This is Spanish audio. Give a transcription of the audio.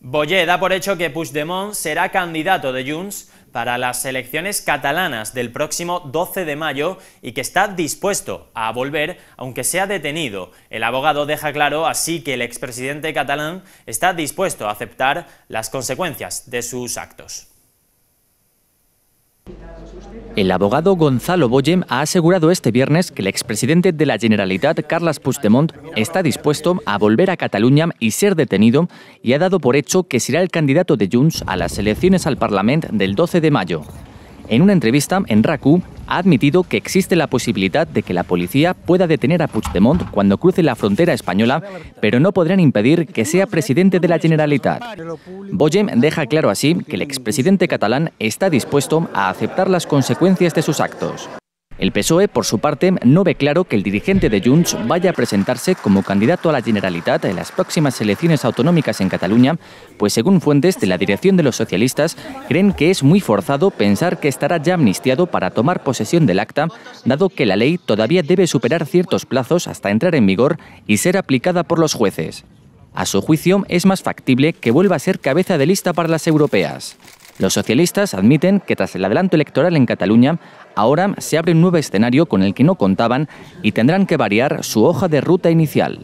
Boyer da por hecho que Puigdemont será candidato de Junts para las elecciones catalanas del próximo 12 de mayo y que está dispuesto a volver aunque sea detenido. El abogado deja claro así que el expresidente catalán está dispuesto a aceptar las consecuencias de sus actos. El abogado Gonzalo Boyem ha asegurado este viernes que el expresidente de la Generalitat, Carles Puigdemont, está dispuesto a volver a Cataluña y ser detenido y ha dado por hecho que será el candidato de Junts a las elecciones al Parlament del 12 de mayo. En una entrevista en RACU, ha admitido que existe la posibilidad de que la policía pueda detener a Puigdemont cuando cruce la frontera española, pero no podrán impedir que sea presidente de la Generalitat. Boyem deja claro así que el expresidente catalán está dispuesto a aceptar las consecuencias de sus actos. El PSOE, por su parte, no ve claro que el dirigente de Junts vaya a presentarse como candidato a la Generalitat en las próximas elecciones autonómicas en Cataluña, pues según fuentes de la dirección de los socialistas, creen que es muy forzado pensar que estará ya amnistiado para tomar posesión del acta, dado que la ley todavía debe superar ciertos plazos hasta entrar en vigor y ser aplicada por los jueces. A su juicio, es más factible que vuelva a ser cabeza de lista para las europeas. Los socialistas admiten que tras el adelanto electoral en Cataluña, ahora se abre un nuevo escenario con el que no contaban y tendrán que variar su hoja de ruta inicial.